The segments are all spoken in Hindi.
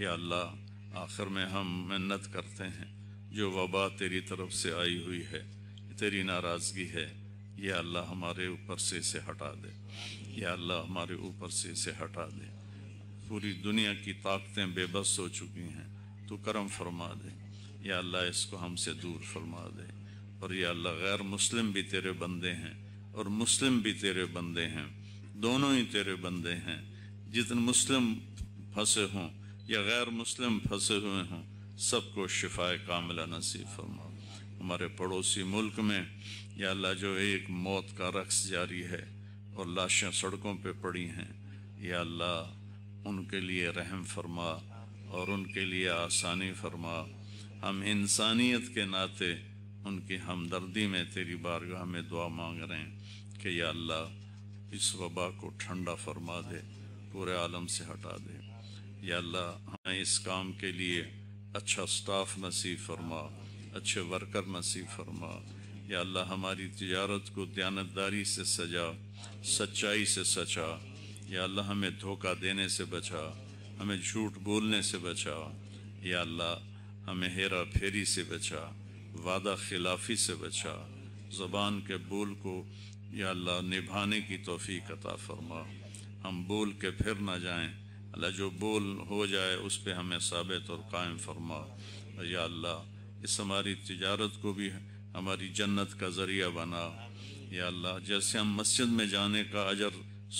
या अल्लाह आखिर में हम मन्नत करते हैं जो वबा तेरी तरफ से आई हुई है तेरी नाराज़गी है या अल्लाह हमारे ऊपर से इसे हटा दे या अल्लाह हमारे ऊपर से इसे हटा दे पूरी दुनिया की ताकतें बेबस हो चुकी हैं तो करम फरमा दे या अल्लाह इसको हमसे दूर फरमा दे और या अल्लाह गैर मुस्लिम भी तेरे बंदे हैं और मुस्लिम भी तेरे बंदे हैं दोनों ही तेरे बंदे हैं जितने मुस्लिम फंसे हों या गैर मुस्लिम फंसे हुए हैं सबको शिफाए कामिला नसीब फरमा हमारे पड़ोसी मुल्क में या अल्लाह जो एक मौत का रक्स जारी है और लाशें सड़कों पर पड़ी हैं या अल्लाह उनके लिए रहम फरमा और उनके लिए आसानी फरमा हम इंसानियत के नाते उनकी हमदर्दी में तेरी बारगाह में दुआ मांग रहे हैं कि या अल्लाह इस वबा को ठंडा फरमा दे पूरे आलम से हटा दे या अल्लाह हमें इस काम के लिए अच्छा स्टाफ नसीब फरमा अच्छे वर्कर नसीब फरमा या अल्लाह हमारी तजारत को दयानतदारी से सजा सच्चाई से सचा या अल्लाह हमें धोखा देने से बचा हमें झूठ बोलने से बचा या अल्लाह हमें हेरा फेरी से बचा वादा खिलाफी से बचा ज़बान के बोल को या अल्लाह निभाने की तोफ़ी अता फरमा हम बोल के फिर ना जाएं अल्लाह जो बोल हो जाए उस पर हमें साबित और कायम फरमा या अल्लाह इस हमारी तजारत को भी हमारी जन्नत का ज़रिया बना या अल्लाह जैसे हम मस्जिद में जाने का अजर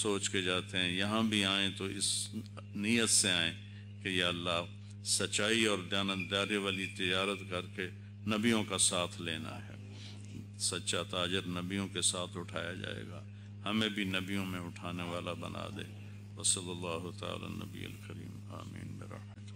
सोच के जाते हैं यहाँ भी आएँ तो इस नीयत से आएँ कि या अल्लाह सच्चाई और दयानदारी वाली तजारत करके नबियों का साथ लेना है सच्चा ताजर नबियों के साथ उठाया जाएगा हमें भी नबियों में उठाने वाला बना दे वसल तबील करीम आमीन बरहमत